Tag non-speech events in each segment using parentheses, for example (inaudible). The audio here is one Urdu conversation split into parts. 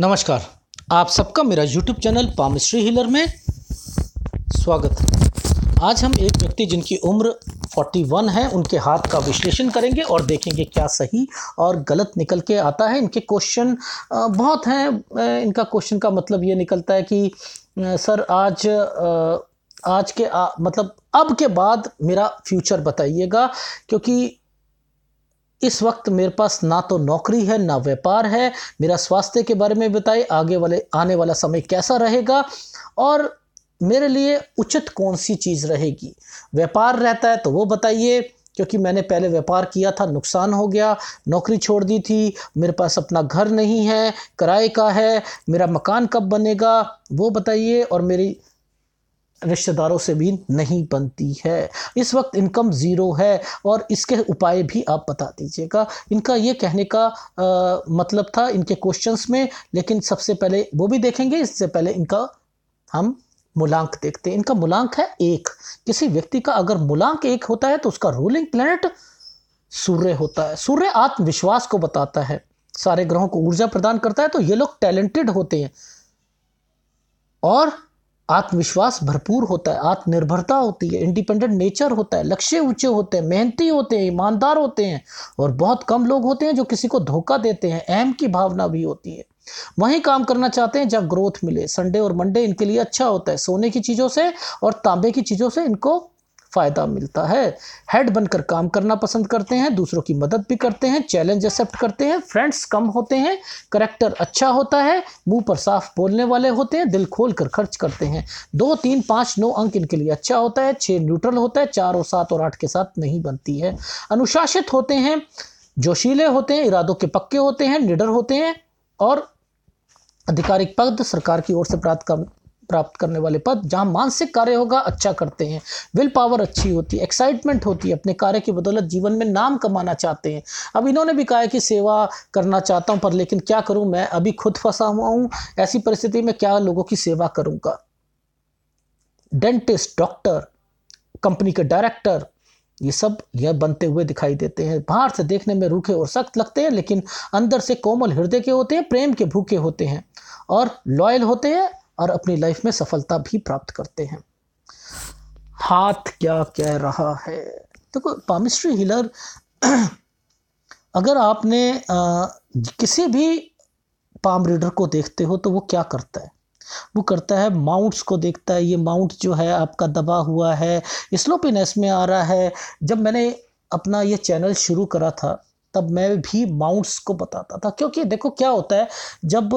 نمشکار آپ سب کا میرا یوٹیوب چینل پام ہیلر میں سواگت ہے آج ہم ایک ویکتی جن کی عمر فورٹی ون ہے ان کے ہاتھ کا وشلیشن کریں گے اور دیکھیں گے کیا صحیح اور غلط نکل کے آتا ہے ان کے کویشچن بہت ہیں ان کا کویشچن کا مطلب یہ نکلتا ہے کہ سر آج آج کے مطلب اب کے بعد میرا فیوچر بتائیے گا کیونکہ اس وقت میرے پاس نہ تو نوکری ہے نہ ویپار ہے میرا سواستے کے بارے میں بتائیں آگے والے آنے والا سمے کیسا رہے گا اور میرے لیے اچت کون سی چیز رہے گی ویپار رہتا ہے تو وہ بتائیے کیونکہ میں نے پہلے ویپار کیا تھا نقصان ہو گیا نوکری چھوڑ دی تھی میرے پاس اپنا گھر نہیں ہے کرائے کا ہے میرا مکان کب بنے گا وہ بتائیے اور میری رشتہ داروں سے بھی نہیں بنتی ہے اس وقت انکم زیرو ہے اور اس کے اپائے بھی آپ بتا دیجئے گا ان کا یہ کہنے کا مطلب تھا ان کے کوشچنس میں لیکن سب سے پہلے وہ بھی دیکھیں گے اس سے پہلے ان کا ہم ملانک دیکھتے ہیں ان کا ملانک ہے ایک کسی ویکتی کا اگر ملانک ایک ہوتا ہے تو اس کا رولنگ پلینٹ سوریہ ہوتا ہے سوریہ وشواس کو بتاتا ہے سارے گرہوں کو ارجا پردان کرتا ہے تو یہ لوگ ٹیلنٹڈ ہوتے ہیں اور وشواس بھرپور ہوتا ہے نربھرتا ہوتی ہے انڈیپینڈنٹ نیچر ہوتا ہے لکشے اونچے ہوتے ہیں محنتی ہوتے ہیں ایماندار ہوتے ہیں اور بہت کم لوگ ہوتے ہیں جو کسی کو دھوکہ دیتے ہیں اہم کی بھاونا بھی ہوتی ہے وہیں کام کرنا چاہتے ہیں جہاں گروتھ ملے سنڈے اور منڈے ان کے لیے اچھا ہوتا ہے سونے کی چیزوں سے اور تانبے کی چیزوں سے ان کو فائدہ ملتا ہے ہیڈ بن کر کام کرنا پسند کرتے ہیں دوسروں کی مدد بھی کرتے ہیں چیلنج ایسپٹ کرتے ہیں فرینڈس کم ہوتے ہیں کریکٹر اچھا ہوتا ہے منہ پر صاف بولنے والے ہوتے ہیں دل کھول کر خرچ کرتے ہیں دو تین پانچ نو انک ان کے لیے اچھا ہوتا ہے چھ نیوٹرل ہوتا ہے چار اور سات اور آٹھ کے ساتھ نہیں بنتی ہے انوشاشت ہوتے ہیں جوشیلے ہوتے ہیں ارادوں کے پکے ہوتے ہیں نیڈر ہوتے ہیں اور ادھکارک پد سرکار کی اور سے اپت کرنے والے پید جہاں مانسک کاریہ ہوگا اچھا کرتے ہیں ول پاور اچھی ہوتی ہے ایکسائٹمنٹ ہوتی ہے اپنے کار کی بدولت جیون میں نام کمانا چاہتے ہیں اب انہوں نے بھی کہا کہ سیو کرنا چاہتا ہوں پر لیکن کیا کروں میں ابھی خود پھنسا ہوا ہوں ایسی پرستی میں کیا لوگوں کی سیوا کروں گا ڈینٹسٹ ڈاکٹر کمپنی کے ڈائریکٹر یہ سب یہ بنتے ہوئے دکھائی دیتے ہیں باہر سے دیکھنے میں روکھے اور سخت لگتے ہیں لیکن اندر سے کومل ہردے کے ہوتے ہیں پرم کے بھوکے ہوتے ہیں اور لوئل ہوتے ہیں اور اپنی لائف میں سفلتا بھی پراپت کرتے ہیں ہاتھ کیا کیا کہہ رہا ہے ہے دیکھو پامسٹری ہیلر (clears throat) اگر آپ نے کسی بھی پام ریڈر کو دیکھتے ہو تو وہ کرتا وہ کرتا ہے ماؤنٹس کو دیکھتا ہے یہ ماؤنٹ جو ہے آپ کا دبا ہوا ہے اسلوپینس میں آ رہا ہے جب میں نے اپنا یہ چینل شروع کرا تھا تب میں بھی ماؤنٹس کو بتاتا تھا کیونکہ دیکھو کیا ہوتا ہے جب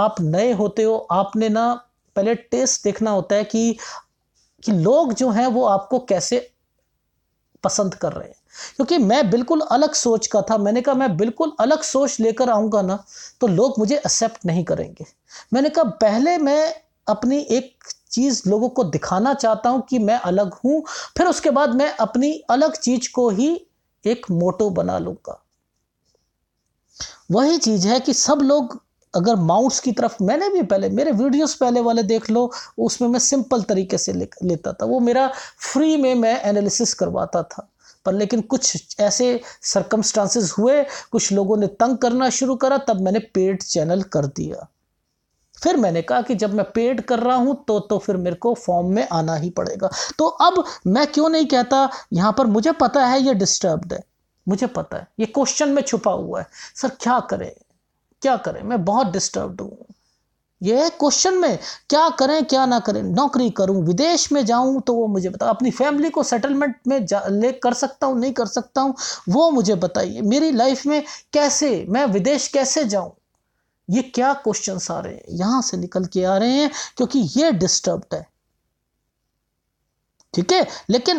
آپ نئے ہوتے ہو آپ نے نا پہلے ٹیسٹ دیکھنا ہوتا ہے کہ لوگ جو ہیں وہ آپ کو کیسے پسند کر رہے ہیں کیونکہ میں بالکل الگ سوچ کا تھا میں نے کہا میں بالکل الگ سوچ لے کر آؤں گا نا تو لوگ مجھے ایکسیپٹ نہیں کریں گے میں نے کہا پہلے میں اپنی ایک چیز لوگوں کو دکھانا چاہتا ہوں کہ میں الگ ہوں پھر اس کے بعد میں اپنی الگ چیز کو ہی ایک موٹو بنا لوں گا وہی چیز ہے کہ سب لوگ اگر ماؤنٹس کی طرف میں نے بھی پہلے میرے ویڈیوز پہلے والے دیکھ لو اس میں میں سمپل طریقے سے لیتا تھا وہ میرا فری میں میں انالیسس کرواتا تھا پر لیکن کچھ ایسے سرکمسٹانسز ہوئے کچھ لوگوں نے تنگ کرنا شروع کرا تب میں نے پیڈ چینل کر دیا پھر میں نے کہا کہ جب میں پیڈ کر رہا ہوں تو تو پھر میرے کو فارم میں آنا ہی پڑے گا تو اب میں کیوں نہیں کہتا یہاں پر مجھے پتا ہے یہ ڈسٹربڈ ہے مجھے پتا ہے یہ کوشچن میں چھپا ہوا ہے سر کیا کریں کیا کریں میں بہت ڈسٹربڈ ہوں یہ ہے کوشچن میں کیا کریں کیا نہ کریں نوکری کروں ودیش میں جاؤں تو وہ مجھے بتا اپنی فیملی کو سیٹلمنٹ میں لے کر سکتا ہوں نہیں کر سکتا ہوں وہ مجھے بتائیے میری لائف میں کیسے میں ودیش کیسے جاؤں یہ کیا کوشچنس آ رہے ہیں یہاں سے نکل کے آ رہے ہیں کیونکہ یہ ڈسٹربڈ ہے ٹھیک ہے لیکن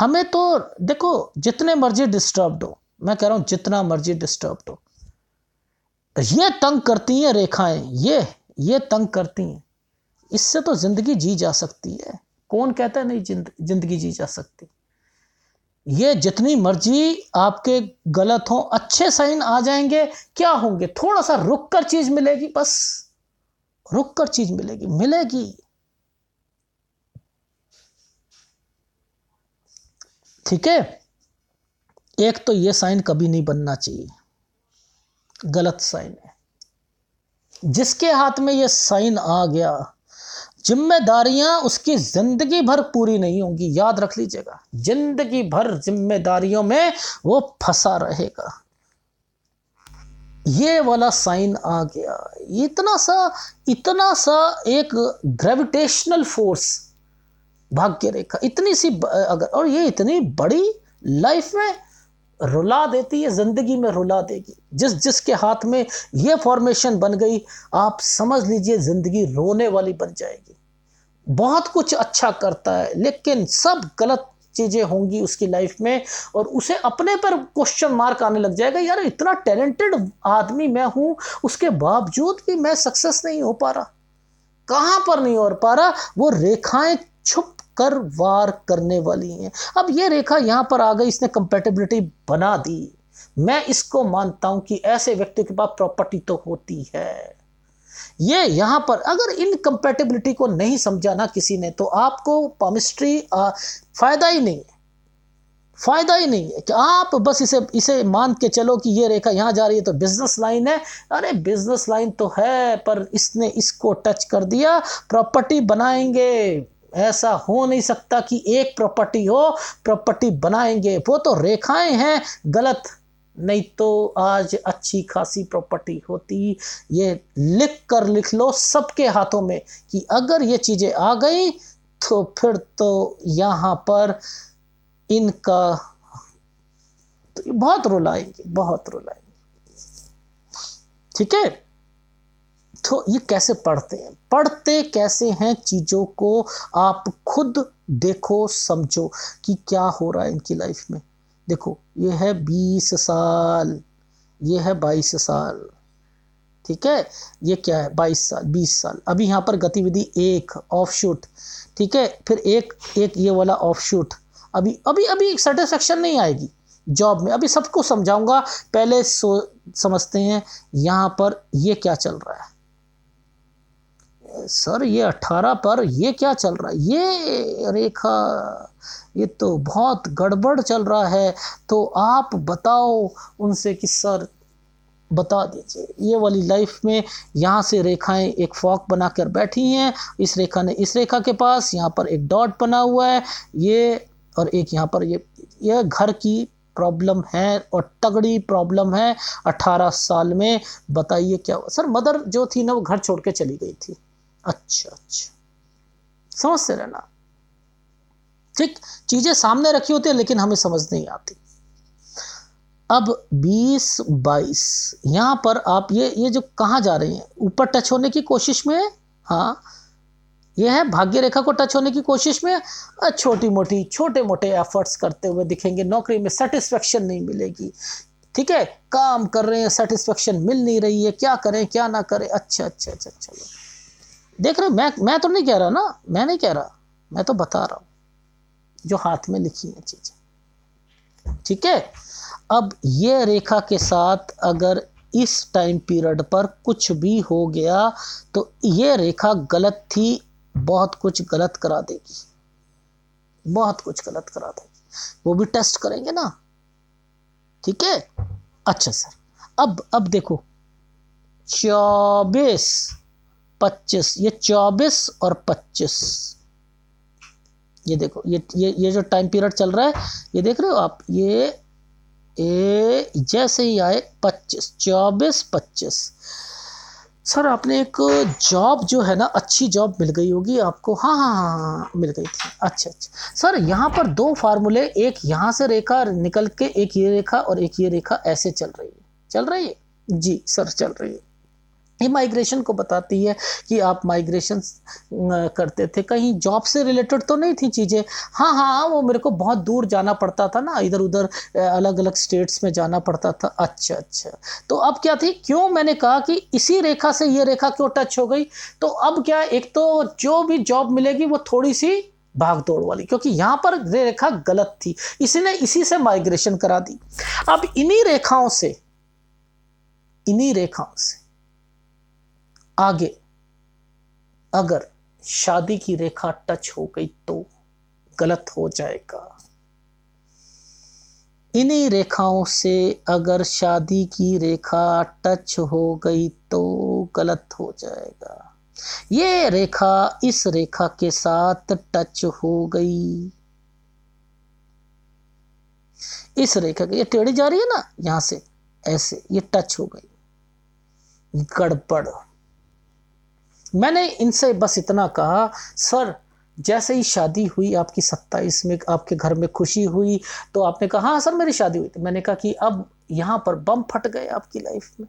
ہمیں تو دیکھو جتنے مرضی ڈسٹربڈ ہو میں کہہ رہا ہوں جتنا مرضی ڈسٹربڈ ہو یہ تنگ کرتی ہیں یہ یہ تنگ کرتی ہیں اس سے تو زندگی جی جا سکتی ہے کون کہتا ہے نہیں زندگی جی جا سکتی یہ جتنی مرضی آپ کے غلط ہوں اچھے سائن آ جائیں گے کیا ہوں گے تھوڑا سا رک کر چیز ملے گی بس رک کر چیز ملے گی ملے گی ٹھیک ہے ایک تو یہ سائن کبھی نہیں بننا چاہیے غلط سائن ہے جس کے ہاتھ میں یہ سائن آ گیا ذمہ داریاں اس کی زندگی بھر پوری نہیں ہوں گی یاد رکھ لیجئے گا زندگی بھر ذمہ داریوں میں وہ پھنسا رہے گا یہ والا سائن آ گیا اتنا سا اتنا سا ایک گریویٹیشنل فورس بھاگیہ ریکھا اتنی سی اور یہ اتنی بڑی لائف میں دیتی ہے زندگی میں رلا دے گی جس جس کے ہاتھ میں یہ فارمیشن بن گئی آپ سمجھ لیجئے زندگی رونے والی بن جائے گی بہت کچھ اچھا کرتا ہے لیکن سب غلط چیزیں ہوں گی اس کی لائف میں اور اسے اپنے پر کوشچن مارک آنے لگ جائے گا یار اتنا ٹیلنٹڈ آدمی میں ہوں اس کے باوجود بھی میں سکسیس نہیں ہو پا رہا کہاں پر نہیں ہو پا رہا وہ ریکھائیں چھپ کر وار کرنے والی ہیں اب یہ ریکھا یہاں پر آ گئی اس نے کمپیٹیبلٹی بنا دی میں اس کو مانتا ہوں کہ ایسے کے پاس پراپرٹی تو ہوتی ہے یہ یہاں پر اگر ان کمپیٹیبلٹی کو نہیں سمجھانا کسی نے تو آپ کو پامسٹری فائدہ ہی نہیں ہے فائدہ ہی نہیں ہے کہ آپ بس اسے اسے مان کے چلو کہ یہ ریکھا یہاں جا رہی ہے تو بزنس لائن ہے ارے بزنس لائن تو ہے پر اس نے اس کو ٹچ کر دیا پراپرٹی بنائیں گے ایسا ہو نہیں سکتا کہ ایک پراپرٹی ہو پراپرٹی بنائیں گے وہ تو ریکھائیں ہیں غلط نہیں تو آج اچھی خاصی پراپرٹی ہوتی یہ لکھ کر لکھ لو سب کے ہاتھوں میں کہ اگر یہ چیزیں آ گئی تو پھر تو یہاں پر ان کا بہت رولائیں گے بہت رولائیں گے ٹھیک ہے تو یہ کیسے پڑھتے ہیں پڑھتے کیسے ہیں چیزوں کو آپ خود دیکھو سمجھو کہ کیا ہو رہا ہے ان کی لائف میں دیکھو یہ ہے بیس سال یہ ہے بائیس سال ٹھیک ہے یہ کیا ہے بائیس سال بیس سال ابھی یہاں پر گتی ایک آف شوٹ ٹھیک ہے پھر ایک ایک یہ والا آف شوٹ ابھی ابھی ابھی سیٹسفیکشن نہیں آئے گی جاب میں ابھی سب کو سمجھاؤں گا پہلے سمجھتے ہیں یہاں پر یہ کیا چل رہا ہے سر یہ اٹھارہ پر یہ کیا چل رہا ہے یہ ریکھا یہ تو بہت گڑبڑ چل رہا ہے تو آپ بتاؤ ان سے کہ سر بتا دیجئے یہ والی لائف میں یہاں سے ریکھائیں ایک فوق بنا کر بیٹھی ہیں اس ریکھا نے اس ریکھا کے پاس یہاں پر ایک ڈاٹ بنا ہوا ہے یہ اور ایک یہاں پر یہ گھر کی پرابلم ہے اور تگڑی پرابلم ہے اٹھارہ سال میں بتائیے کیا سر مدر جو تھی نا وہ گھر چھوڑ کے چلی گئی تھی اچھا اچھا سمجھتے رہنا ٹھیک چیزیں سامنے رکھی ہوتی ہیں لیکن ہمیں سمجھ نہیں آتی اب بیس بائیس یہاں پر آپ یہ یہ جو کہاں جا رہے ہیں اوپر ٹچ ہونے کی کوشش میں ہاں یہ ہے بھاگیہ ریکھا کو ٹچ ہونے کی کوشش میں چھوٹی موٹی چھوٹے موٹے ایفرٹس کرتے ہوئے دکھیں گے نوکری میں سیٹسفیکشن نہیں ملے گی ٹھیک ہے کام کر رہے ہیں سیٹسفیکشن مل نہیں رہی ہے کیا کریں کیا نہ کریں اچھا اچھا اچھا اچھا دیکھ رہے میں تو نہیں کہہ رہا نا میں نہیں کہہ رہا میں تو بتا رہا ہوں جو ہاتھ میں لکھی ہیں چیزیں ٹھیک ہے اب یہ ریکھا کے ساتھ اگر اس ٹائم پیریڈ پر کچھ بھی ہو گیا تو یہ ریکھا غلط تھی بہت کچھ غلط کرا دے گی بہت کچھ غلط کرا دے گی وہ بھی ٹیسٹ کریں گے نا ٹھیک ہے اچھا سر اب اب دیکھو چوبیس پچیس یہ چوبیس اور پچیس یہ دیکھو یہ جو ٹائم پیریڈ چل رہا ہے یہ دیکھ رہے ہو آپ یہ جیسے ہی آئے پچیس چوبیس پچیس سر آپ نے ایک جاب جو ہے نا اچھی جاب مل گئی ہوگی آپ کو ہاں، ہاں،, ہاں ہاں ہاں مل گئی تھی اچھا اچھا سر یہاں پر دو فارمولے ایک یہاں سے ریکھا نکل کے ایک یہ ریکھا اور ایک یہ ریکھا ایسے چل رہی ہے چل رہی ہے جی سر چل رہی ہے مائگریشن کو بتاتی ہے کہ آپ مائگریشن کرتے تھے کہیں جاب سے ریلیٹڈ تو نہیں تھی چیزیں ہاں،, ہاں ہاں وہ میرے کو بہت دور جانا پڑتا تھا نا ادھر ادھر الگ الگ اسٹیٹس میں جانا پڑتا تھا اچھا اچھا تو اب کیا تھی کیوں میں نے کہا کہ اسی ریکھا سے یہ ریکھا کیوں ٹچ ہو گئی تو اب کیا ایک تو جو بھی جاب ملے گی وہ تھوڑی سی بھاگ دوڑ والی کیونکہ یہاں پر ریکھا غلط تھی اسی نے اسی سے مائگریشن کرا دی اب انہی ریکھاؤں سے انہی ریکھاؤں سے آگے اگر شادی کی ریکھا ٹچ ہو گئی تو غلط ہو جائے گا انہی ریکھاؤں سے اگر شادی کی ریکھا ٹچ ہو گئی تو غلط ہو جائے گا یہ ریکھا اس ریکھا کے ساتھ ٹچ ہو گئی اس ریکھا کے یہ ٹیڑھی جا رہی ہے نا یہاں سے ایسے یہ ٹچ ہو گئی گڑبڑ میں نے ان سے بس اتنا کہا سر جیسے ہی شادی ہوئی آپ کی ستائیس میں آپ کے گھر میں خوشی ہوئی تو آپ نے کہا ہاں سر میری شادی ہوئی میں نے کہا کہ اب یہاں پر بم پھٹ گئے آپ کی لائف میں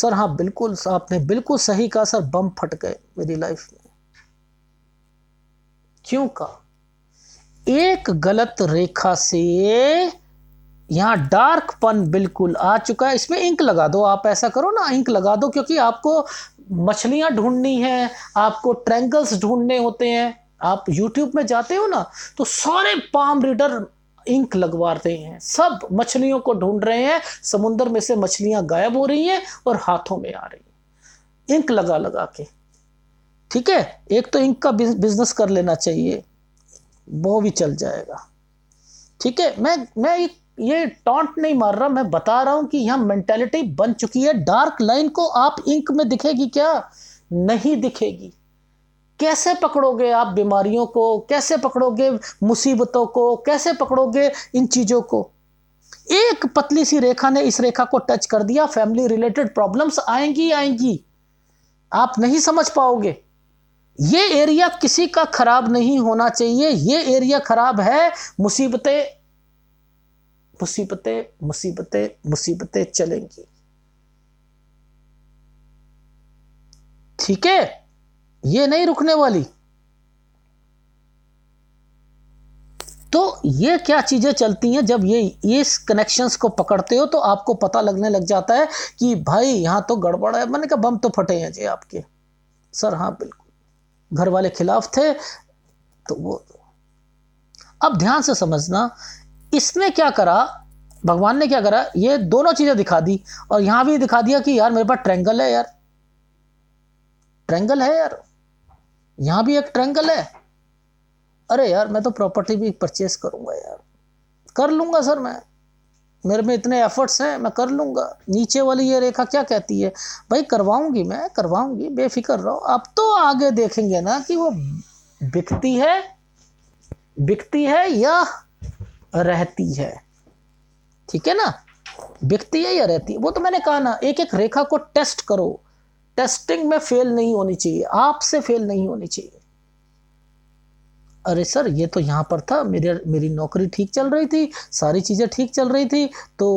سر ہاں بالکل آپ نے بالکل صحیح کہا سر بم پھٹ گئے میری لائف میں کیوں کہا ایک غلط ریکھا سے یہاں ڈارک پن بالکل آ چکا ہے اس میں انک لگا دو آپ ایسا کرو نا انک لگا دو کیونکہ آپ کو مچھلیاں ڈھونڈنی ہیں آپ کو ٹرینگلز ڈھونڈنے ہوتے ہیں آپ یوٹیوب میں جاتے ہو نا تو سارے پام ریڈر انک لگوا رہے ہیں سب مچھلیوں کو ڈھونڈ رہے ہیں سمندر میں سے مچھلیاں غائب ہو رہی ہیں اور ہاتھوں میں آ رہی ہیں انک لگا لگا کے ٹھیک ہے ایک تو انک کا بزنس کر لینا چاہیے وہ بھی چل جائے گا ٹھیک ہے میں میں ایک یہ ٹانٹ نہیں مار رہا میں بتا رہا ہوں کہ یہاں مینٹیلٹی بن چکی ہے ڈارک لائن کو آپ انک میں دکھے گی کیا نہیں دکھے گی کیسے پکڑو گے آپ بیماریوں کو کیسے پکڑو گے مصیبتوں کو کیسے پکڑو گے ان چیزوں کو ایک پتلی سی ریکھا نے اس ریکھا کو ٹچ کر دیا فیملی ریلیٹڈ پرابلمس آئیں گی آئیں گی آپ نہیں سمجھ پاؤ گے یہ ایریا کسی کا خراب نہیں ہونا چاہیے یہ ایریا خراب ہے مصیبتیں مصیبتیں مصیبتیں مصیبتیں چلیں گی ٹھیک ہے یہ نہیں رکنے والی تو یہ کیا چیزیں چلتی ہیں جب یہ اس کنیکشنز کو پکڑتے ہو تو آپ کو پتہ لگنے لگ جاتا ہے کہ بھائی یہاں تو گڑبڑ ہے میں نے کہا بم تو پھٹے ہیں جی آپ کے سر ہاں بالکل گھر والے خلاف تھے تو وہ اب دھیان سے سمجھنا اس نے کیا کرا بھگوان نے کیا کرا یہ دونوں چیزیں دکھا دی اور یہاں بھی دکھا دیا کہ یار یار یار یار میرے پاس ٹرینگل ٹرینگل ٹرینگل ہے ہے ہے یہاں بھی ایک ارے میں تو پراپرٹی بھی پرچیز کروں گا یار کر لوں گا سر میں میرے میں اتنے ایفرٹس ہیں میں کر لوں گا نیچے والی یہ ریکھا کیا کہتی ہے بھائی کرواؤں گی میں کرواؤں گی بے فکر رہو اب تو آگے دیکھیں گے نا کہ وہ بکتی ہے بکتی ہے یا رہتی ہے ٹھیک ہے نا بکتی ہے یا رہتی ہے وہ تو میں نے کہا نا ایک ایک ریکھا کو ٹیسٹ کرو ٹیسٹنگ میں فیل نہیں ہونی چاہیے آپ سے فیل نہیں ہونی چاہیے ارے سر یہ تو یہاں پر تھا میرے میری نوکری ٹھیک چل رہی تھی ساری چیزیں ٹھیک چل رہی تھی تو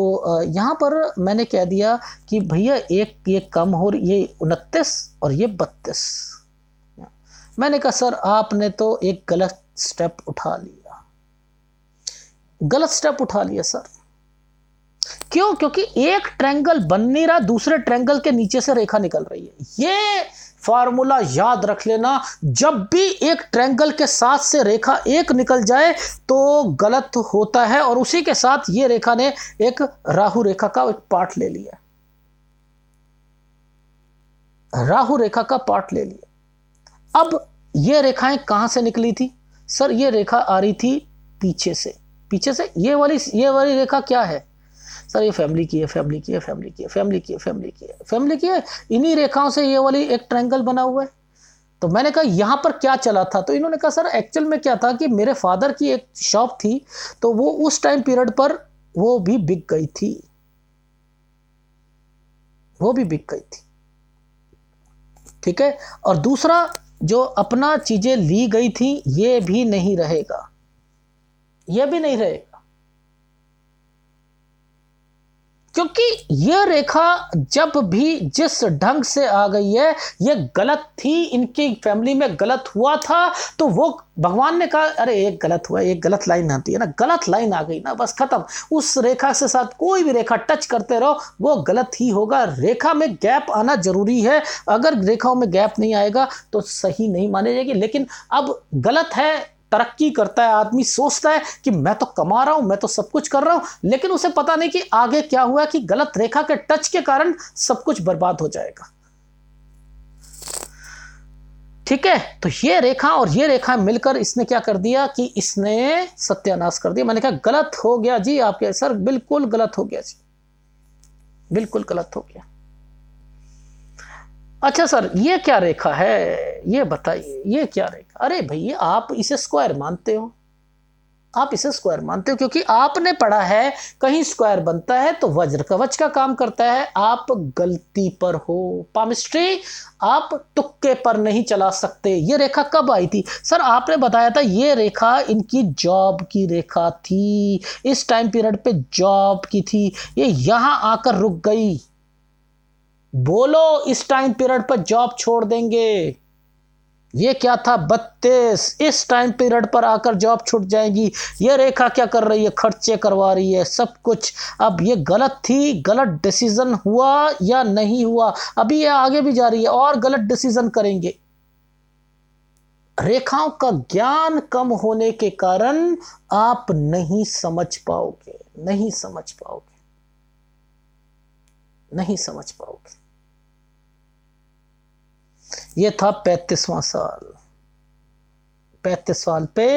یہاں پر میں نے کہہ دیا کہ بھیا ایک یہ کم ہو رہی یہ انتیس اور یہ بتیس میں نے کہا سر آپ نے تو ایک غلط سٹیپ اٹھا لی غلط سٹیپ اٹھا لیا سر کیوں کیونکہ ایک ٹرینگل بن نہیں رہا دوسرے ٹرینگل کے نیچے سے ریکھا نکل رہی ہے یہ فارمولا یاد رکھ لینا جب بھی ایک ٹرینگل کے ساتھ سے ریکھا ایک نکل جائے تو غلط ہوتا ہے اور اسی کے ساتھ یہ ریکھا نے ایک راہو ریکھا کا ایک پارٹ لے لیا راہو ریکھا کا پارٹ لے لیا اب یہ ریکھائیں کہاں سے نکلی تھی سر یہ ریکھا آ رہی تھی پیچھے سے پیچھے سے یہ والی یہ والی ریکھا کیا ہے سر یہ فیملی کی ہے فیملی کی ہے فیملی کی ہے فیملی کی ہے فیملی کی ہے فیملی کی ہے انہی ریکھاؤں سے یہ والی ایک ٹرینگل بنا ہوا ہے تو میں نے کہا یہاں پر کیا چلا تھا تو انہوں نے کہا سر ایکچول میں کیا تھا کہ میرے فادر کی ایک شاپ تھی تو وہ اس ٹائم پیریڈ پر وہ بھی بک گئی تھی وہ بھی بک گئی تھی ٹھیک ہے اور دوسرا جو اپنا چیزیں لی گئی تھیں یہ بھی نہیں رہے گا یہ بھی نہیں رہے گا کیونکہ یہ ریکھا جب بھی جس ڈھنگ سے آ گئی ہے یہ غلط تھی ان کی فیملی میں غلط ہوا تھا تو وہ بھگوان نے کہا ارے ایک غلط ہوا ایک غلط لائن آتی ہے نا غلط لائن آ گئی نا بس ختم اس ریکھا سے ساتھ کوئی بھی ریکھا ٹچ کرتے رہو وہ غلط ہی ہوگا ریکھا میں گیپ آنا ضروری ہے اگر ریکھاؤں میں گیپ نہیں آئے گا تو صحیح نہیں مانے جائے گی لیکن اب غلط ہے ترقی کرتا ہے آدمی سوچتا ہے کہ میں تو کما رہا ہوں میں تو سب کچھ کر رہا ہوں لیکن اسے پتا نہیں کہ آگے کیا ہوا کہ غلط ریکھا کے ٹچ کے کارن سب کچھ برباد ہو جائے گا ٹھیک ہے تو یہ ریکھا اور یہ ریکھا مل کر اس نے کیا کر دیا کہ اس نے ستیہ ناس کر دیا میں نے کہا غلط ہو گیا جی آپ کے سر بالکل غلط ہو گیا جی بالکل غلط ہو گیا اچھا سر یہ کیا ریکھا ہے یہ بتائیے یہ کیا ریکھا ارے بھائی آپ اسے اسکوائر مانتے ہو آپ اسے مانتے ہو کیونکہ آپ نے پڑھا ہے کہیں اسکوائر بنتا ہے تو وجر کا کام کرتا ہے آپ گلتی پر ہو پامسٹری آپ تکے پر نہیں چلا سکتے یہ ریکھا کب آئی تھی سر آپ نے بتایا تھا یہ ریکھا ان کی جاب کی ریکھا تھی اس ٹائم پیریڈ پہ جاب کی تھی یہ یہاں آ کر رک گئی بولو اس ٹائم پیریڈ پر جاب چھوڑ دیں گے یہ کیا تھا بتیس اس ٹائم پیریڈ پر آ کر جاب چھوٹ جائیں گی یہ ریکھا کیا کر رہی ہے خرچے کروا رہی ہے سب کچھ اب یہ غلط تھی غلط ڈسیزن ہوا یا نہیں ہوا ابھی یہ آگے بھی جا رہی ہے اور غلط ڈسیزن کریں گے ریکھاؤں کا گیان کم ہونے کے کارن آپ نہیں سمجھ پاؤ گے نہیں سمجھ پاؤ گے نہیں سمجھ پاؤ گے یہ تھا پیتیسواں سال پینتیس سال پہ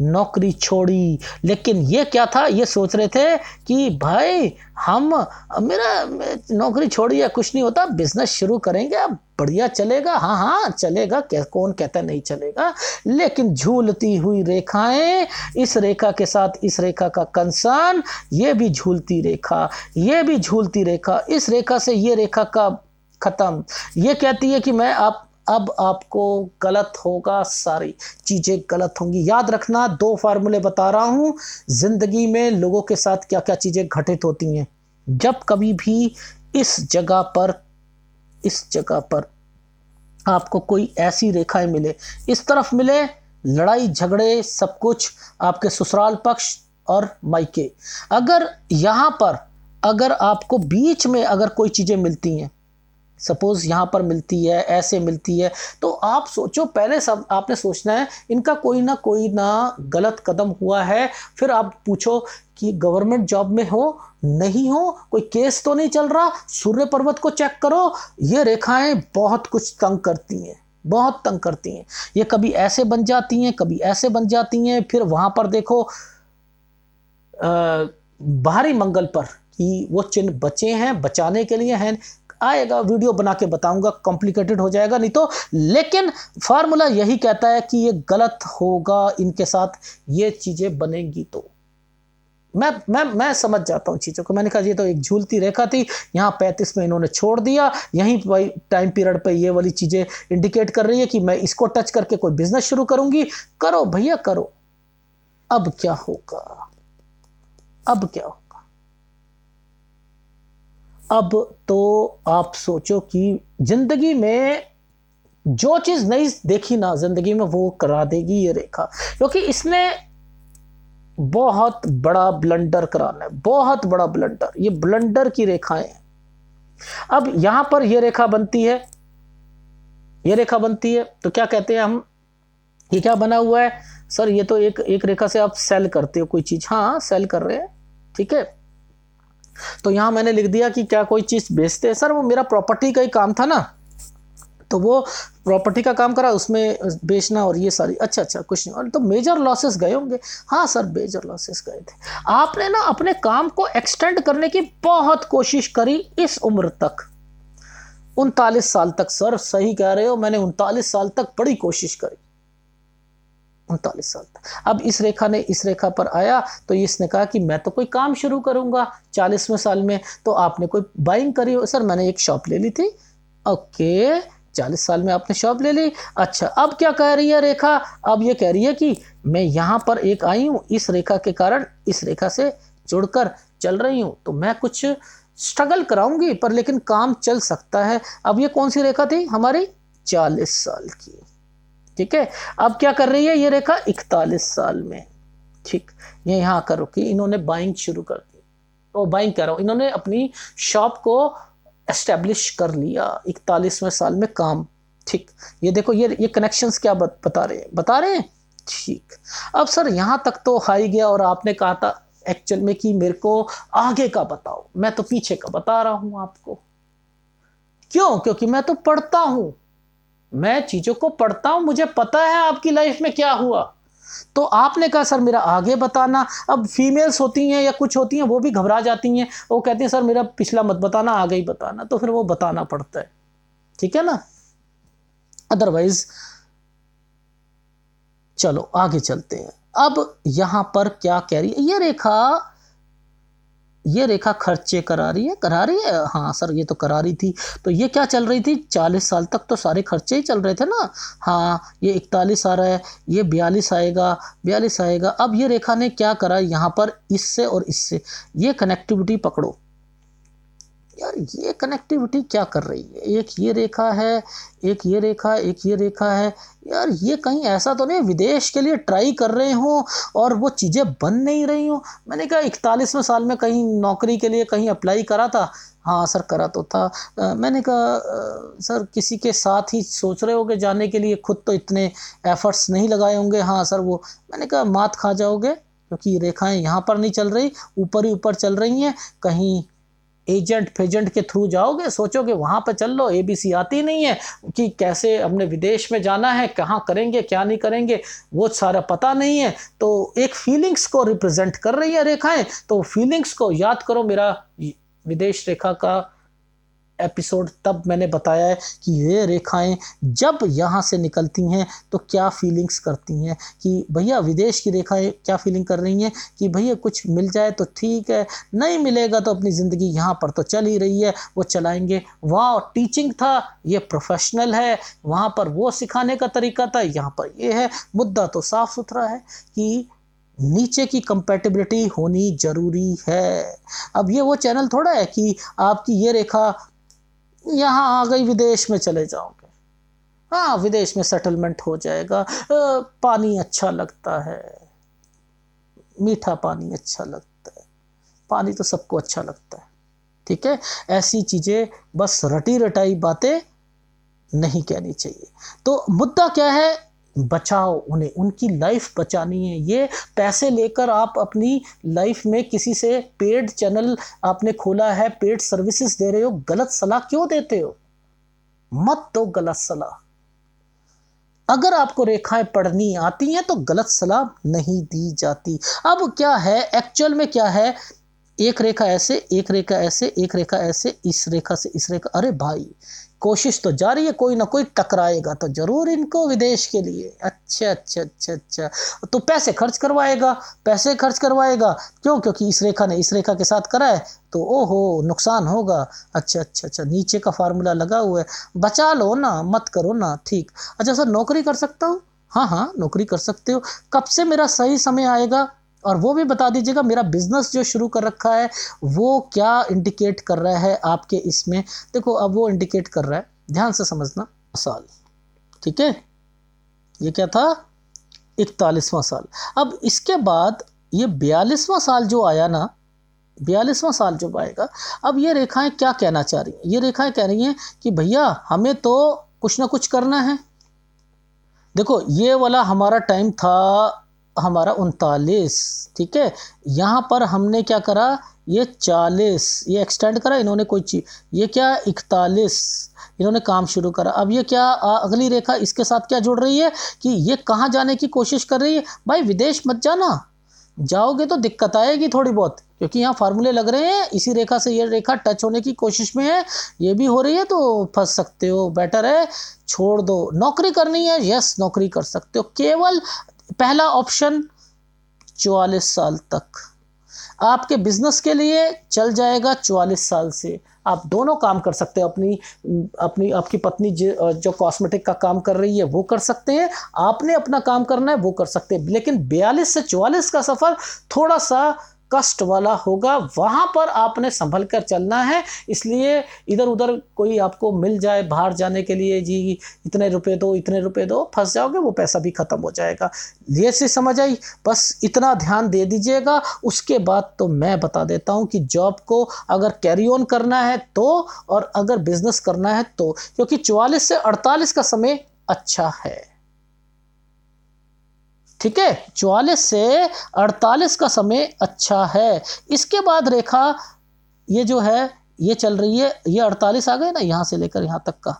نوکری چھوڑی لیکن یہ کیا تھا یہ سوچ رہے تھے کہ بھائی ہم میرا نوکری چھوڑی ہے کچھ نہیں ہوتا بزنس شروع کریں گے اب بڑھیا چلے گا ہاں ہاں چلے گا کون کہتا نہیں چلے گا لیکن جھولتی ہوئی ریکھائیں اس ریکھا کے ساتھ اس ریکھا کا کنسرن یہ بھی جھولتی ریکھا یہ بھی جھولتی ریکھا اس ریکھا سے یہ ریکھا کا ختم یہ کہتی ہے کہ میں آپ اب آپ کو غلط ہوگا ساری چیزیں غلط ہوں گی یاد رکھنا دو فارمولے بتا رہا ہوں زندگی میں لوگوں کے ساتھ کیا کیا چیزیں گھٹت ہوتی ہیں جب کبھی بھی اس جگہ پر اس جگہ پر آپ کو کوئی ایسی ریکھائیں ملے اس طرف ملے لڑائی جھگڑے سب کچھ آپ کے سسرال پکش اور مائکے اگر یہاں پر اگر آپ کو بیچ میں اگر کوئی چیزیں ملتی ہیں سپوز یہاں پر ملتی ہے ایسے ملتی ہے تو آپ سوچو پہلے سب آپ نے سوچنا ہے ان کا کوئی نہ کوئی نہ غلط قدم ہوا ہے پھر آپ پوچھو کہ گورنمنٹ جاب میں ہو نہیں ہو کوئی کیس تو نہیں چل رہا سوریہ پروت کو چیک کرو یہ ریکھائیں بہت کچھ تنگ کرتی ہیں بہت تنگ کرتی ہیں یہ کبھی ایسے بن جاتی ہیں کبھی ایسے بن جاتی ہیں پھر وہاں پر دیکھو باہری منگل پر کہ وہ چن بچے ہیں بچانے کے لیے ہیں آئے گا ویڈیو بنا کے بتاؤں گا کمپلیکیٹڈ ہو جائے گا نہیں تو لیکن فارمولا یہی کہتا ہے کہ یہ غلط ہوگا ان کے ساتھ یہ چیزیں بنیں گی تو میں میں میں سمجھ جاتا ہوں چیزوں کو میں نے کہا یہ تو ایک جھولتی ریکھا تھی یہاں پینتیس میں انہوں نے چھوڑ دیا یہیں ٹائم پیریڈ پہ یہ والی چیزیں انڈیکیٹ کر رہی ہے کہ میں اس کو ٹچ کر کے کوئی بزنس شروع کروں گی کرو بھیا کرو اب کیا ہوگا اب کیا ہوگا اب تو آپ سوچو کہ زندگی میں جو چیز نہیں دیکھی نا زندگی میں وہ کرا دے گی یہ ریکھا کیونکہ اس نے بہت بڑا بلنڈر کرانا ہے بہت بڑا بلنڈر یہ بلنڈر کی ہیں اب یہاں پر یہ ریکھا بنتی ہے یہ ریکھا بنتی ہے تو کیا کہتے ہیں ہم یہ کیا بنا ہوا ہے سر یہ تو ایک ریکھا سے آپ سیل کرتے ہو کوئی چیز ہاں سیل کر رہے ہیں ٹھیک ہے تو یہاں میں نے لکھ دیا کہ کیا کوئی چیز بیچتے ہیں سر وہ میرا کا ہی کام تھا نا تو وہ کا کام کرا اس میں بیچنا اور یہ ساری اچھا اچھا کچھ نہیں تو میجر لاسز گئے ہوں گے ہاں سر میجر لاسز گئے تھے آپ نے نا اپنے کام کو ایکسٹینڈ کرنے کی بہت کوشش کری اس عمر تک انتالیس سال تک سر صحیح کہہ رہے ہو میں نے انتالیس سال تک بڑی کوشش کری انتالیس سال تک اب اس ریکھا نے اس ریکھا پر آیا تو اس نے کہا کہ میں تو کوئی کام شروع کروں گا چالیسویں سال میں تو آپ نے کوئی بائنگ کری ہو سر میں نے ایک شاپ لے لی تھی اوکے چالیس سال میں آپ نے شاپ لے لی اچھا اب کیا کہہ رہی ہے ریکھا اب یہ کہہ رہی ہے کہ میں یہاں پر ایک آئی ہوں اس ریکھا کے کارن اس ریکھا سے جڑ کر چل رہی ہوں تو میں کچھ سٹرگل کراؤں گی پر لیکن کام چل سکتا ہے اب یہ کون سی ریکھا تھی ہماری چالیس سال کی اب کیا کر رہی ہے یہ ریکھا اکتالیس سال میں اپنی بتا رہے ہیں بتا رہے ہیں ٹھیک اب سر یہاں تک تو ہائی گیا اور آپ نے کہا تھا ایکچوئل میں کہ میرے کو آگے کا بتاؤ میں تو پیچھے کا بتا رہا ہوں آپ کو میں تو پڑھتا ہوں میں چیزوں کو پڑھتا ہوں مجھے پتا ہے آپ کی لائف میں کیا ہوا تو آپ نے کہا سر میرا آگے بتانا اب فیمیلز ہوتی ہیں یا کچھ ہوتی ہیں وہ بھی گھبرا جاتی ہیں وہ کہتے ہیں سر میرا پچھلا مت بتانا آگے ہی بتانا تو پھر وہ بتانا پڑتا ہے ٹھیک ہے نا ادروائز چلو آگے چلتے ہیں اب یہاں پر کیا کہہ رہی ہے یہ ریکھا یہ ریکھا خرچے کرا رہی ہے کرا رہی ہے ہاں سر یہ تو کرا رہی تھی تو یہ کیا چل رہی تھی چالیس سال تک تو سارے خرچے ہی چل رہے تھے نا ہاں یہ اکتالیس آ رہا ہے یہ بیالیس آئے گا بیالیس آئے گا اب یہ ریکھا نے کیا کرا یہاں پر اس سے اور اس سے یہ کنیکٹیوٹی پکڑو یار یہ کنیکٹیوٹی کیا کر رہی ہے ایک یہ ریکھا ہے ایک یہ ریکھا ایک یہ ریکھا ہے یار یہ کہیں ایسا تو نہیں ودیش کے لیے ٹرائی کر رہے ہوں اور وہ چیزیں بن نہیں رہی ہوں میں نے کہا اکتالیسویں سال میں کہیں نوکری کے لیے کہیں اپلائی کرا تھا ہاں سر کرا تو تھا میں نے کہا سر کسی کے ساتھ ہی سوچ رہے ہوگے جانے کے لیے خود تو اتنے ایفرٹس نہیں لگائے ہوں گے ہاں سر وہ میں نے کہا مات کھا جاؤ گے کیونکہ یہ ریکھائیں یہاں پر نہیں چل رہی اوپر ہی اوپر چل رہی ہیں کہیں ایجنٹ پیجنٹ کے تھرو جاؤ گے سوچو گے وہاں پہ چل لو اے بی سی آتی نہیں ہے کہ کیسے ہم نے ودیش میں جانا ہے کہاں کریں گے کیا نہیں کریں گے وہ سارا پتہ نہیں ہے تو ایک فیلنگس کو ریپرزینٹ کر رہی ہے ریکھائیں تو فیلنگس کو یاد کرو میرا ودیش ریکھا کا ایپیسوڈ تب میں نے بتایا ہے کہ یہ ریکھائیں جب یہاں سے نکلتی ہیں تو کیا فیلنگس کرتی ہیں کہ بھیا ودیش کی ریکھائیں کیا فیلنگ کر رہی ہیں کہ بھیا کچھ مل جائے تو ٹھیک ہے نہیں ملے گا تو اپنی زندگی یہاں پر تو چل ہی رہی ہے وہ چلائیں گے واہ ٹیچنگ تھا یہ پروفیشنل ہے وہاں پر وہ سکھانے کا طریقہ تھا یہاں پر یہ ہے مدعا تو صاف ستھرا ہے کہ نیچے کی کمپیٹیبلٹی ہونی ضروری ہے اب یہ وہ چینل تھوڑا ہے کہ آپ کی یہ ریکھا یہاں آ گئی ودیش میں چلے جاؤ گے ہاں ودیش میں سیٹلمنٹ ہو جائے گا پانی اچھا لگتا ہے میٹھا پانی اچھا لگتا ہے پانی تو سب کو اچھا لگتا ہے ٹھیک ہے ایسی چیزیں بس رٹی رٹائی باتیں نہیں کہنی چاہیے تو مدعا کیا ہے بچاؤ انہیں ان کی لائف بچانی ہے یہ پیسے لے کر آپ اپنی لائف میں کسی سے پیڈ چینل آپ نے کھولا ہے پیڈ سروسز دے رہے ہو غلط صلاح کیوں دیتے ہو مت دو غلط صلاح اگر آپ کو ریکھائیں پڑھنی آتی ہیں تو غلط صلاح نہیں دی جاتی اب کیا ہے ایکچول میں کیا ہے ایک ریکھا ایسے ایک ریکھا ایسے ایک ریکھا ایسے اس ریکھا سے اس ریکھا ارے بھائی کوشش تو جاری ہے کوئی نہ کوئی ٹکرائے گا تو ضرور ان کو ودیش کے لیے اچھا اچھا اچھا اچھا تو پیسے خرچ کروائے گا پیسے خرچ کروائے گا کیوں کیونکہ اس ریکھا نے اس ریکھا کے ساتھ کرا ہے تو او ہو نقصان ہوگا اچھا اچھا اچھا نیچے کا فارمولا لگا ہوا ہے بچا لو نا مت کرو نا ٹھیک اچھا سر نوکری کر سکتا ہوں ہاں ہاں نوکری کر سکتے ہو کب سے میرا صحیح سمے آئے گا اور وہ بھی بتا دیجیے گا میرا بزنس جو شروع کر رکھا ہے وہ کیا انڈیکیٹ کر رہا ہے آپ کے اس میں دیکھو اب وہ انڈیکیٹ کر رہا ہے دھیان سے سمجھنا سال ٹھیک ہے یہ کیا تھا اکتالیسواں سال اب اس کے بعد یہ بیالیسواں سال جو آیا نا بیالیسواں سال جو آئے گا اب یہ ریکھائیں کیا کہنا چاہ رہی ہیں یہ ریکھائیں کہہ رہی ہیں کہ بھیا ہمیں تو کچھ نہ کچھ کرنا ہے دیکھو یہ والا ہمارا ٹائم تھا ہمارا انتالیس ٹھیک ہے یہاں پر ہم نے کیا کرا یہ چالیس یہ ایکسٹینڈ کرا انہوں نے کوئی چیز یہ کیا اکتالیس انہوں نے کام شروع کرا اب یہ کیا اگلی ریکھا اس کے ساتھ کیا جڑ رہی ہے کہ یہ کہاں جانے کی کوشش کر رہی ہے بھائی ودیش مت جانا جاؤ گے تو دقت آئے گی تھوڑی بہت کیونکہ یہاں فارمولے لگ رہے ہیں اسی ریکھا سے یہ ریکھا ٹچ ہونے کی کوشش میں ہے یہ بھی ہو رہی ہے تو پھنس سکتے ہو بیٹر ہے چھوڑ دو نوکری کرنی ہے یس نوکری کر سکتے ہو کیول پہلا آپشن چوالیس سال تک آپ کے بزنس کے لیے چل جائے گا چوالیس سال سے آپ دونوں کام کر سکتے ہیں اپنی اپنی آپ کی پتنی جو کاسمیٹک کا کام کر رہی ہے وہ کر سکتے ہیں آپ نے اپنا کام کرنا ہے وہ کر سکتے ہیں لیکن بیالیس سے چوالیس کا سفر تھوڑا سا کسٹ والا ہوگا وہاں پر آپ نے سنبھل کر چلنا ہے اس لیے ادھر ادھر کوئی آپ کو مل جائے باہر جانے کے لیے جی اتنے روپے دو اتنے روپے دو پھنس جاؤ گے وہ پیسہ بھی ختم ہو جائے گا یہ سے سمجھ آئی بس اتنا دھیان دے دیجیے گا اس کے بعد تو میں بتا دیتا ہوں کہ جاب کو اگر کیری آن کرنا ہے تو اور اگر بزنس کرنا ہے تو کیونکہ چوالیس سے اڑتالیس کا سمے اچھا ہے ٹھیک ہے چوالیس سے اڑتالیس کا سمے اچھا ہے اس کے بعد ریکھا یہ جو ہے یہ چل رہی ہے یہ اڑتالیس آ گئے نا یہاں سے لے کر یہاں تک کا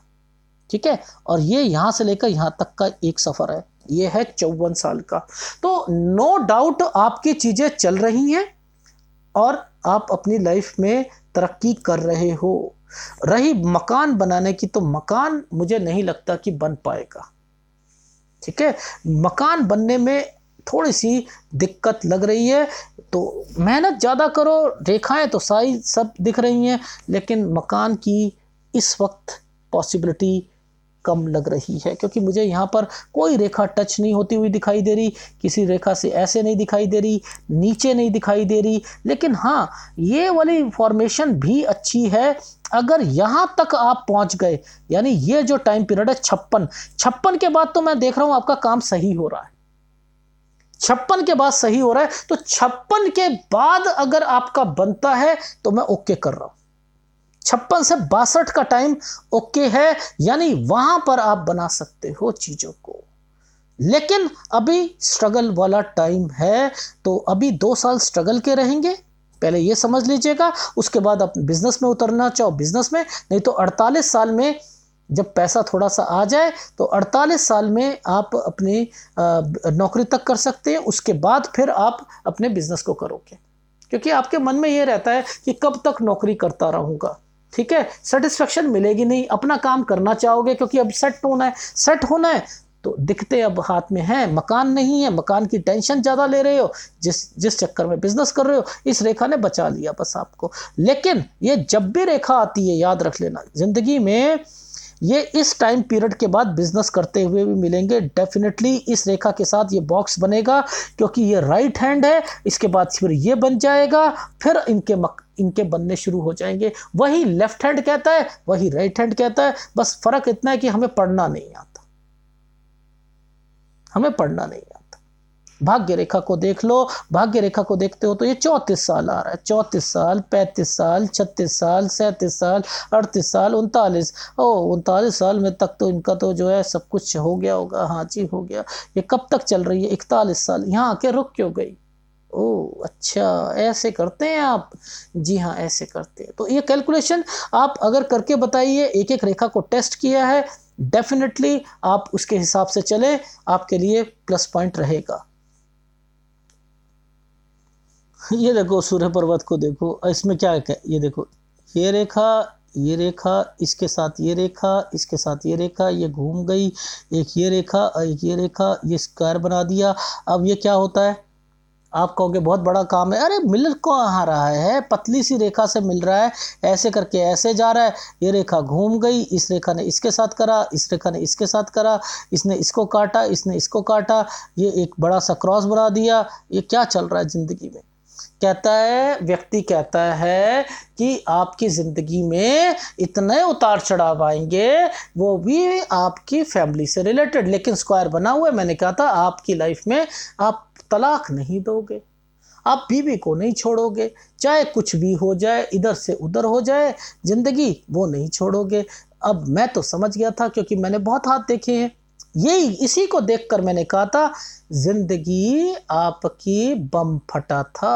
ٹھیک ہے اور یہ یہاں سے لے کر یہاں تک کا ایک سفر ہے یہ ہے چون سال کا تو نو ڈاؤٹ آپ کی چیزیں چل رہی ہیں اور آپ اپنی لائف میں ترقی کر رہے ہو رہی مکان بنانے کی تو مکان مجھے نہیں لگتا کہ بن پائے گا ٹھیک ہے مکان بننے میں تھوڑی سی دقت لگ رہی ہے تو محنت زیادہ کرو ریکھائیں تو سائز سب دکھ رہی ہیں لیکن مکان کی اس وقت پاسبلٹی کم لگ رہی ہے کیونکہ مجھے یہاں پر کوئی ریکھا ٹچ نہیں ہوتی ہوئی دکھائی دے رہی کسی ریکھا سے ایسے نہیں دکھائی دے رہی نیچے نہیں دکھائی دے رہی لیکن ہاں یہ والی انفارمیشن بھی اچھی ہے اگر یہاں تک آپ پہنچ گئے یعنی یہ جو ٹائم پیریڈ ہے چھپن چھپن کے بعد تو میں دیکھ رہا ہوں آپ کا کام صحیح ہو رہا ہے چھپن کے بعد صحیح ہو رہا ہے تو چھپن کے بعد اگر آپ کا بنتا ہے تو میں اوکے کر رہا ہوں چھپن سے باسٹھ کا ٹائم اوکے ہے یعنی وہاں پر آپ بنا سکتے ہو چیزوں کو لیکن ابھی سٹرگل والا ٹائم ہے تو ابھی دو سال سٹرگل کے رہیں گے پہلے یہ سمجھ لیجئے گا اس کے بعد بزنس میں اترنا چاہو بزنس میں نہیں تو اڑتالیس سال میں جب پیسہ تھوڑا سا آ جائے تو اڑتالیس سال میں آپ اپنی نوکری تک کر سکتے ہیں اس کے بعد پھر آپ اپنے بزنس کو کرو گے کیونکہ آپ کے من میں یہ رہتا ہے کہ کب تک نوکری کرتا رہوں گا ٹھیک ہے سیٹسفیکشن ملے گی نہیں اپنا کام کرنا چاہو گے کیونکہ اب سیٹ ہونا ہے سیٹ ہونا ہے تو دکھتے اب ہاتھ میں ہیں مکان نہیں ہے مکان کی ٹینشن زیادہ لے رہے ہو جس جس چکر میں بزنس کر رہے ہو اس ریکھا نے بچا لیا بس آپ کو لیکن یہ جب بھی ریکھا آتی ہے یاد رکھ لینا زندگی میں یہ اس ٹائم پیریڈ کے بعد بزنس کرتے ہوئے بھی ملیں گے ڈیفینیٹلی اس ریکھا کے ساتھ یہ باکس بنے گا کیونکہ یہ رائٹ ہینڈ ہے اس کے بعد پھر یہ بن جائے گا پھر ان کے مک ان کے بننے شروع ہو جائیں گے وہی لیفٹ ہینڈ کہتا ہے وہی رائٹ ہینڈ کہتا ہے بس فرق اتنا ہے کہ ہمیں پڑھنا نہیں آتا ہمیں پڑھنا نہیں آتا بھاگیہ ریکھا کو دیکھ لو بھاگیہ ریکھا کو دیکھتے ہو تو یہ چونتیس سال آ رہا ہے چونتیس سال پینتیس سال چھتیس سال سینتیس سال اڑتیس سال انتالیس او انتالیس سال میں تک تو ان کا تو جو ہے سب کچھ ہو گیا ہوگا ہاں جی ہو گیا یہ کب تک چل رہی ہے اکتالیس سال یہاں آ کے رک کیوں گئی او اچھا ایسے کرتے ہیں آپ جی ہاں ایسے کرتے ہیں تو یہ کیلکولیشن آپ اگر کر کے بتائیے ایک ایک ریکھا کو ٹیسٹ کیا ہے ڈیفینیٹلی آپ اس کے حساب سے چلیں آپ کے لیے پلس پوائنٹ رہے گا یہ دیکھو سورہ پروت کو دیکھو اس میں کیا یہ دیکھو یہ ریکھا یہ ریکھا اس کے ساتھ یہ ریکھا اس کے ساتھ یہ ریکھا یہ گھوم گئی ایک یہ ریکھا ایک یہ ریکھا یہ اسکوائر بنا دیا اب یہ کیا ہوتا ہے آپ کہو گے بہت بڑا کام ہے ارے مل کہاں آ رہا ہے پتلی سی ریکھا سے مل رہا ہے ایسے کر کے ایسے جا رہا ہے یہ ریکھا گھوم گئی اس ریکھا نے اس کے ساتھ کرا اس ریکھا نے اس کے ساتھ کرا اس نے اس کو کاٹا اس نے اس کو کاٹا یہ ایک بڑا سا کراس بنا دیا یہ کیا چل رہا ہے زندگی میں کہتا ہے ویکتی کہتا ہے کہ آپ کی زندگی میں اتنے اتار چڑھاؤ آئیں گے وہ بھی آپ کی فیملی سے ریلیٹڈ لیکن اسکوائر بنا ہوا میں نے کہا تھا آپ کی لائف میں آپ طلاق نہیں دو گے آپ بیوی کو نہیں چھوڑو گے چاہے کچھ بھی ہو جائے ادھر سے ادھر ہو جائے زندگی وہ نہیں چھوڑو گے اب میں تو سمجھ گیا تھا کیونکہ میں نے بہت ہاتھ دیکھے ہیں یہی اسی کو دیکھ کر میں نے کہا تھا زندگی آپ کی بم پھٹا تھا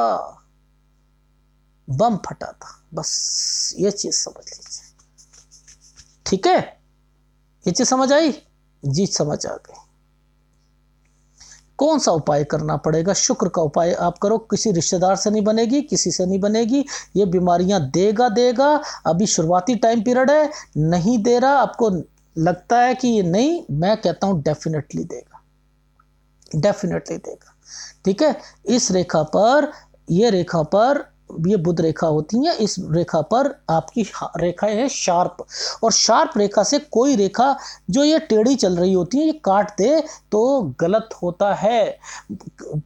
بم پھٹا تھا بس یہ چیز سمجھ لیجیے ٹھیک ہے یہ چیز سمجھ آئی جی سمجھ آ گئی کون سا اپائے کرنا پڑے گا شکر کا اپائے آپ کرو کسی رشتہ دار سے نہیں بنے گی کسی سے نہیں بنے گی یہ بیماریاں دے گا دے گا ابھی شروعاتی ٹائم پیریڈ ہے نہیں دے رہا آپ کو لگتا ہے کہ یہ نہیں میں کہتا ہوں ڈیفینیٹلی دے گا ڈیفینیٹلی گا ٹھیک ہے اس ریکھا پر یہ ریکھا پر یہ بدھ ریکھا ہوتی ہیں اس ریکھا پر آپ کی ریکھائیں ہیں شارپ اور شارپ ریکھا سے کوئی ریکھا جو یہ ٹیڑھی چل رہی ہوتی ہیں یہ کاٹ دے تو غلط ہوتا ہے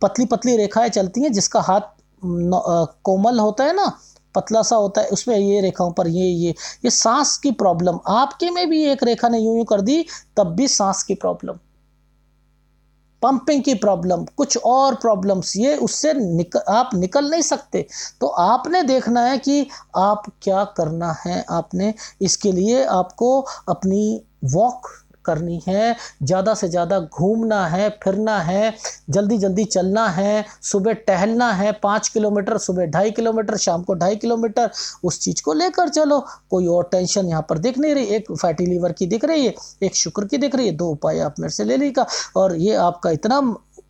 پتلی پتلی ریکھائیں چلتی ہیں جس کا ہاتھ کومل ہوتا ہے نا پتلا سا ہوتا ہے اس میں یہ ریکھاؤں پر یہ یہ یہ سانس کی پرابلم آپ کے میں بھی ایک ریکھا نے یوں یوں کر دی تب بھی سانس کی پرابلم پمپنگ کی پرابلم کچھ اور پرابلمس یہ اس سے نکل آپ نکل نہیں سکتے تو آپ نے دیکھنا ہے کہ آپ کیا کرنا ہے آپ نے اس کے لیے آپ کو اپنی واک کرنی ہے زیادہ سے زیادہ گھومنا ہے پھرنا ہے جلدی جلدی چلنا ہے صبح ٹہلنا ہے پانچ کلومیٹر صبح ڈھائی کلومیٹر شام کو ڈھائی کلومیٹر اس چیز کو لے کر چلو کوئی اور ٹینشن یہاں پر دیکھ نہیں رہی ایک فیٹی لیور کی دکھ رہی ہے ایک شکر کی دکھ رہی ہے دو اپائے آپ میرے سے لے لی کا اور یہ آپ کا اتنا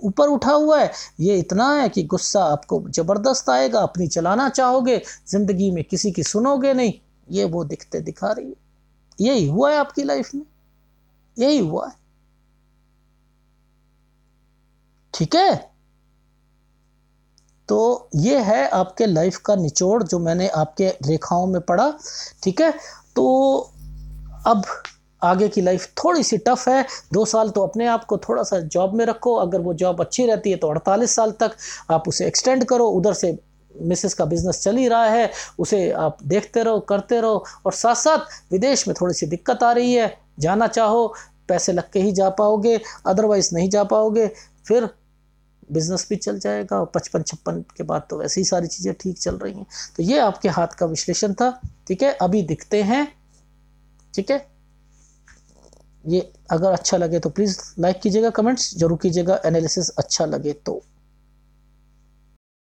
اوپر اٹھا ہوا ہے یہ اتنا ہے کہ غصہ آپ کو زبردست آئے گا اپنی چلانا چاہو گے زندگی میں کسی کی سنو گے نہیں یہ وہ دکھتے دکھا رہی ہے یہی ہوا ہے آپ کی لائف میں یہی ہوا ہے ٹھیک ہے تو یہ ہے آپ کے لائف کا نچوڑ جو میں نے آپ کے ریکھاؤں میں پڑھا ٹھیک ہے تو اب آگے کی لائف تھوڑی سی ٹف ہے دو سال تو اپنے آپ کو تھوڑا سا جاب میں رکھو اگر وہ جاب اچھی رہتی ہے تو اڑتالیس سال تک آپ اسے ایکسٹینڈ کرو ادھر سے مسز کا بزنس چل ہی رہا ہے اسے آپ دیکھتے رہو کرتے رہو اور ساتھ ساتھ ودیش میں تھوڑی سی دقت آ رہی ہے جانا چاہو پیسے لگ کے ہی جا پاؤ گے ادر وائز نہیں جا پاؤ گے پھر بزنس بھی چل جائے گا پچپن چھپن کے بعد تو ویسے ہی ساری چیزیں ٹھیک چل رہی ہیں تو یہ آپ کے ہاتھ کا وشلیشن تھا ٹھیک ہے ابھی دکھتے ہیں ٹھیک ہے یہ اگر اچھا لگے تو پلیز لائک کیجیے گا کمنٹس ضرور کیجیے گا انالیسس اچھا لگے تو